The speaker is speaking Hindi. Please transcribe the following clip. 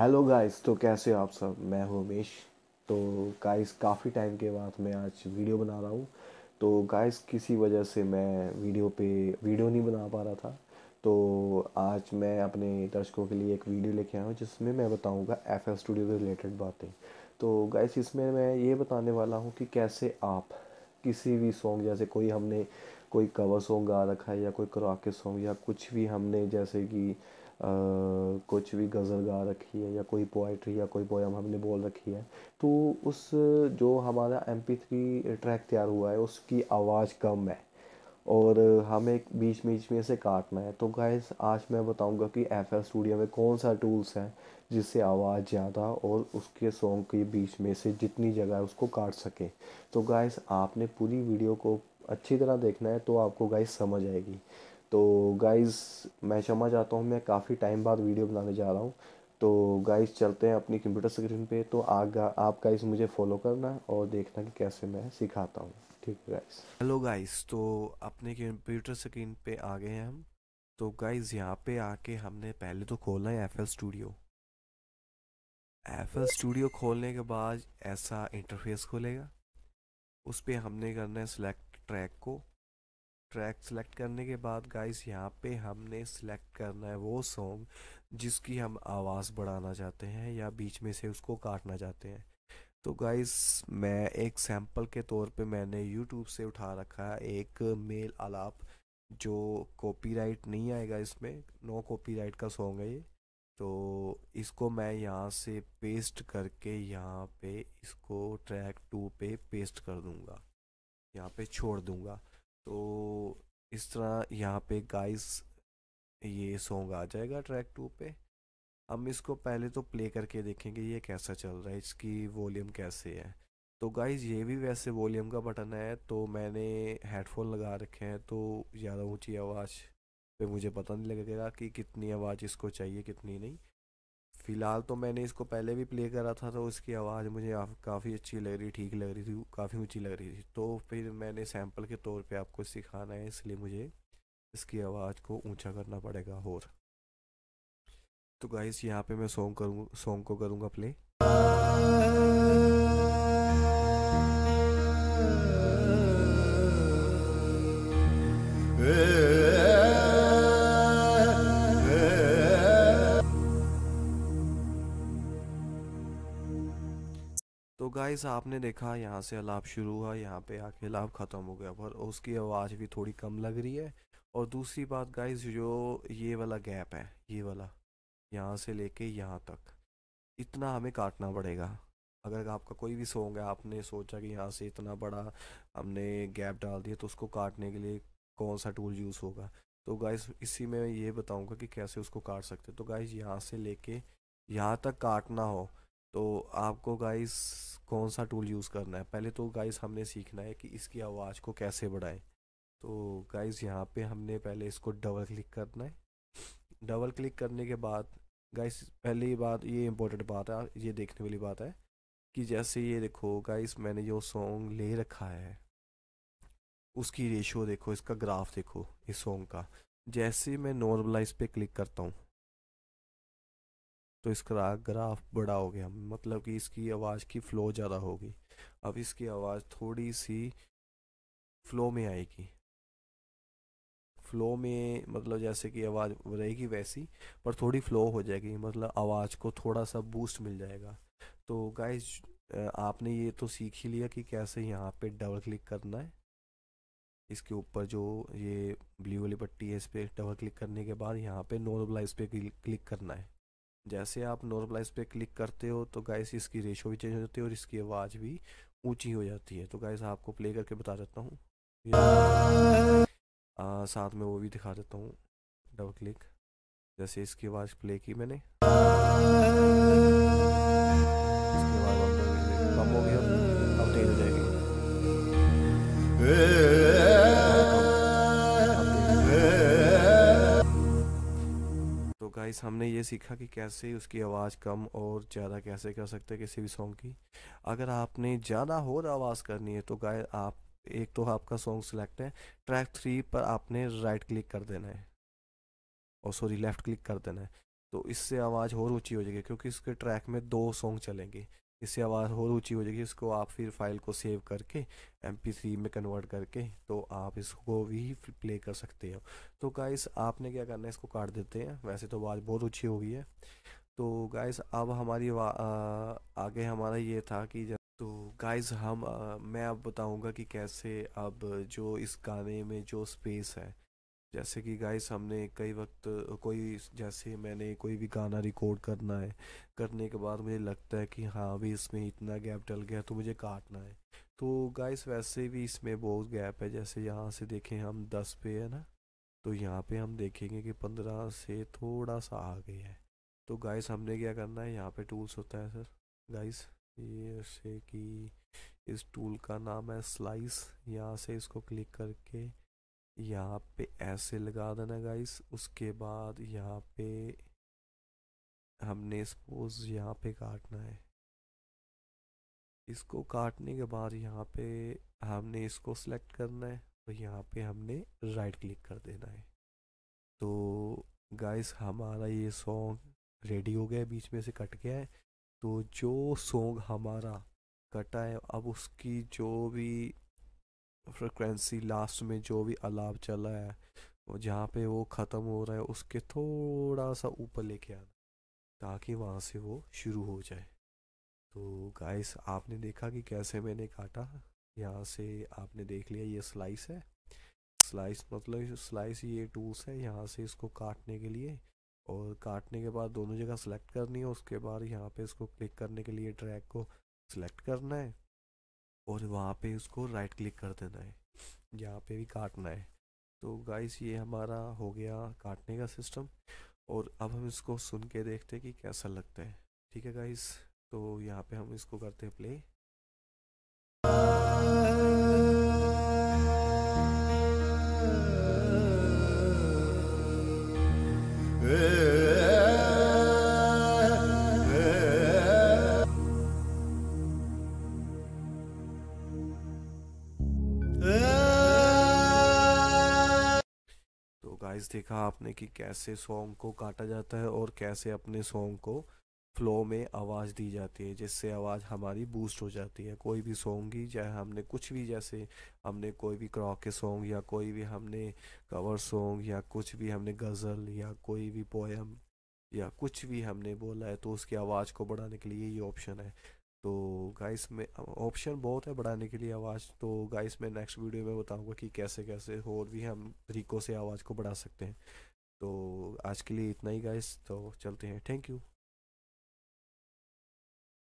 हेलो गाइस तो कैसे हो आप सब मैं हूं उमेश तो गाइस काफ़ी टाइम के बाद मैं आज वीडियो बना रहा हूं तो गाइस किसी वजह से मैं वीडियो पे वीडियो नहीं बना पा रहा था तो आज मैं अपने दर्शकों के लिए एक वीडियो लेके आया हूं जिसमें मैं बताऊंगा एफ एल स्टूडियो से रिलेटेड बातें तो गाइस इसमें मैं ये बताने वाला हूँ कि कैसे आप किसी भी सॉन्ग जैसे कोई हमने कोई कवर सॉन्ग गा रखा है या कोई कराके सॉन्ग या कुछ भी हमने जैसे कि कुछ भी गज़ल गा रखी है या कोई पोइट्री या कोई पोएम हमने बोल रखी है तो उस जो हमारा एम पी थ्री ट्रैक तैयार हुआ है उसकी आवाज़ कम है और हमें बीच बीच में इसे काटना है तो गाइस आज मैं बताऊंगा कि एफ एल स्टूडियो में कौन सा टूल्स है जिससे आवाज़ ज़्यादा और उसके सॉन्ग के बीच में से जितनी जगह है उसको काट सके तो गाइस आपने पूरी वीडियो को अच्छी तरह देखना है तो आपको गाइज समझ आएगी तो गाइज़ मैं क्षमा चाहता हूँ मैं काफ़ी टाइम बाद वीडियो बनाने जा रहा हूँ तो गाइज़ चलते हैं अपनी कंप्यूटर स्क्रीन पे तो आगा आप गाइज़ मुझे फॉलो करना और देखना कि कैसे मैं सिखाता हूँ ठीक है गाइज़ हेलो गाइज़ तो अपने कंप्यूटर स्क्रीन पे आ गए हैं हम तो गाइज़ यहाँ पे आके हमने पहले तो खोला है एफ स्टूडियो एफ स्टूडियो खोलने के बाद ऐसा इंटरफेस खोलेगा उस पर हमने करना है सिलेक्ट ट्रैक को ट्रैक सेलेक्ट करने के बाद गाइस यहाँ पे हमने सेलेक्ट करना है वो सॉन्ग जिसकी हम आवाज़ बढ़ाना चाहते हैं या बीच में से उसको काटना चाहते हैं तो गाइस मैं एक सैम्पल के तौर पे मैंने यूट्यूब से उठा रखा है एक मेल आलाप जो कॉपीराइट नहीं आएगा इसमें नो कॉपीराइट का सॉन्ग है ये तो इसको मैं यहाँ से पेस्ट करके यहाँ पे इसको ट्रैक टू पे पेस्ट कर दूँगा यहाँ पे छोड़ दूँगा तो इस तरह यहाँ पे गाइस ये सॉन्ग आ जाएगा ट्रैक टू पे हम इसको पहले तो प्ले करके देखेंगे ये कैसा चल रहा है इसकी वॉल्यूम कैसे है तो गाइस ये भी वैसे वॉल्यूम का बटन है तो मैंने हेडफोन लगा रखे हैं तो ज़्यादा ऊंची आवाज़ पे मुझे पता नहीं लगेगा कि कितनी आवाज़ इसको चाहिए कितनी नहीं फ़िलहाल तो मैंने इसको पहले भी प्ले करा था तो उसकी आवाज़ मुझे काफ़ी अच्छी लग रही ठीक लग रही थी काफ़ी ऊँची लग रही थी तो फिर मैंने सैम्पल के तौर पे आपको सिखाना है इसलिए मुझे इसकी आवाज़ को ऊंचा करना पड़ेगा और तो गाइस यहाँ पे मैं सॉन्ग करूँ सॉन्ग को करूँगा प्ले गाइस आपने देखा यहाँ से अलाप शुरू हुआ यहाँ पे आके अलाप ख़त्म हो गया पर उसकी आवाज़ भी थोड़ी कम लग रही है और दूसरी बात गाइस जो ये वाला गैप है ये वाला यहाँ से लेके यहाँ तक इतना हमें काटना पड़ेगा अगर आपका कोई भी सॉन्ग है आपने सोचा कि यहाँ से इतना बड़ा हमने गैप डाल दिया तो उसको काटने के लिए कौन सा टूल यूज़ होगा तो गाइस इसी में ये बताऊँगा कि कैसे उसको काट सकते तो गाइज यहाँ से लेके यहाँ तक काटना हो तो आपको गाइस कौन सा टूल यूज़ करना है पहले तो गाइस हमने सीखना है कि इसकी आवाज़ को कैसे बढ़ाएं तो गाइस यहाँ पे हमने पहले इसको डबल क्लिक करना है डबल क्लिक करने के बाद गाइस पहली बात ये इम्पोर्टेंट बात है ये देखने वाली बात है कि जैसे ये देखो गाइस मैंने जो सॉन्ग ले रखा है उसकी रेशियो देखो इसका ग्राफ देखो इस सॉन्ग का जैसे मैं नॉर्मलाइज पे क्लिक करता हूँ तो इसका ग्राफ बड़ा हो गया मतलब कि इसकी आवाज़ की फ़्लो ज़्यादा होगी अब इसकी आवाज़ थोड़ी सी फ्लो में आएगी फ्लो में मतलब जैसे कि आवाज़ रहेगी वैसी पर थोड़ी फ्लो हो जाएगी मतलब आवाज़ को थोड़ा सा बूस्ट मिल जाएगा तो गाइज आपने ये तो सीख ही लिया कि कैसे यहाँ पे डबल क्लिक करना है इसके ऊपर जो ये ब्लू वाली पट्टी है इस पर डबल क्लिक करने के बाद यहाँ पे नॉर्मलाइज पे क्लिक करना है जैसे आप नॉर्मलाइज पे क्लिक करते हो तो गाइस इसकी रेशो भी चेंज हो जाती है और इसकी आवाज़ भी ऊंची हो जाती है तो गाइस आपको प्ले करके बता देता हूँ साथ में वो भी दिखा देता हूँ डबल क्लिक जैसे इसकी आवाज़ प्ले की मैंने इसकी आवाज़ कम हो गया अब तेज हो जाएगी गाइस हमने ये सीखा कि कैसे उसकी आवाज़ कम और ज़्यादा कैसे कर सकते हैं किसी भी सॉन्ग की अगर आपने ज़्यादा और आवाज़ करनी है तो गाय आप एक तो आपका सॉन्ग सिलेक्ट है ट्रैक थ्री पर आपने राइट क्लिक कर देना है और सॉरी लेफ़्ट क्लिक कर देना है तो इससे आवाज़ और ऊँची हो जाएगी क्योंकि इसके ट्रैक में दो सॉन्ग चलेंगे इससे आवाज़ और ऊँची हो जाएगी इसको आप फिर फाइल को सेव करके एम में कन्वर्ट करके तो आप इसको भी प्ले कर सकते हो तो गाइस आपने क्या करना है इसको काट देते हैं वैसे तो आवाज़ बहुत ऊँची हो गई है तो गाइस अब हमारी आ, आगे हमारा ये था कि तो गाइस हम आ, मैं अब बताऊंगा कि कैसे अब जो इस गाने में जो स्पेस है जैसे कि गाइस हमने कई वक्त कोई जैसे मैंने कोई भी गाना रिकॉर्ड करना है करने के बाद मुझे लगता है कि हाँ भी इसमें इतना गैप डल गया तो मुझे काटना है तो गाइस वैसे भी इसमें बहुत गैप है जैसे यहाँ से देखें हम दस पे है ना तो यहाँ पे हम देखेंगे कि पंद्रह से थोड़ा सा आ गया है तो गाइस हमने क्या करना है यहाँ पर टूल्स होता है सर गाइस जैसे कि इस टूल का नाम है स्लाइस यहाँ से इसको क्लिक करके यहाँ पे ऐसे लगा देना गाइस उसके बाद यहाँ पे हमने सपोज यहाँ पे काटना है इसको काटने के बाद यहाँ पे हमने इसको सेलेक्ट करना है और तो यहाँ पे हमने राइट क्लिक कर देना है तो गाइस हमारा ये सॉन्ग रेडी हो गया बीच में से कट गया है तो जो सॉन्ग हमारा कटा है अब उसकी जो भी फ्रिक्वेंसी लास्ट में जो भी अलाव चला है जहाँ पे वो ख़त्म हो रहा है उसके थोड़ा सा ऊपर लेके आना ताकि वहाँ से वो शुरू हो जाए तो गाइस आपने देखा कि कैसे मैंने काटा यहाँ से आपने देख लिया ये स्लाइस है स्लाइस मतलब स्लाइस ये टूल्स है यहाँ से इसको काटने के लिए और काटने के बाद दोनों जगह सेलेक्ट करनी है उसके बाद यहाँ पे इसको क्लिक करने के लिए ट्रैक को सिलेक्ट करना है और वहाँ पे उसको राइट क्लिक कर देना है यहाँ पे भी काटना है तो गाइस ये हमारा हो गया काटने का सिस्टम और अब हम इसको सुन के देखते हैं कि कैसा लगता है ठीक है गाइस तो यहाँ पे हम इसको करते हैं प्ले गाइस देखा आपने कि कैसे सॉन्ग को काटा जाता है और कैसे अपने सॉन्ग को फ्लो में आवाज़ दी जाती है जिससे आवाज़ हमारी बूस्ट हो जाती है कोई भी सॉन्ग ही चाहे हमने कुछ भी जैसे हमने कोई भी क्रॉक के सॉन्ग या कोई भी हमने कवर सॉन्ग या कुछ भी हमने गज़ल या कोई भी पोएम या कुछ भी हमने बोला है तो उसकी आवाज़ को बढ़ाने के लिए ये ऑप्शन है तो गाइस में ऑप्शन बहुत है बढ़ाने के लिए आवाज़ तो गाइस मैं नेक्स्ट वीडियो में बताऊंगा कि कैसे कैसे और भी हम तरीक़ों से आवाज़ को बढ़ा सकते हैं तो आज के लिए इतना ही गाइस तो चलते हैं थैंक यू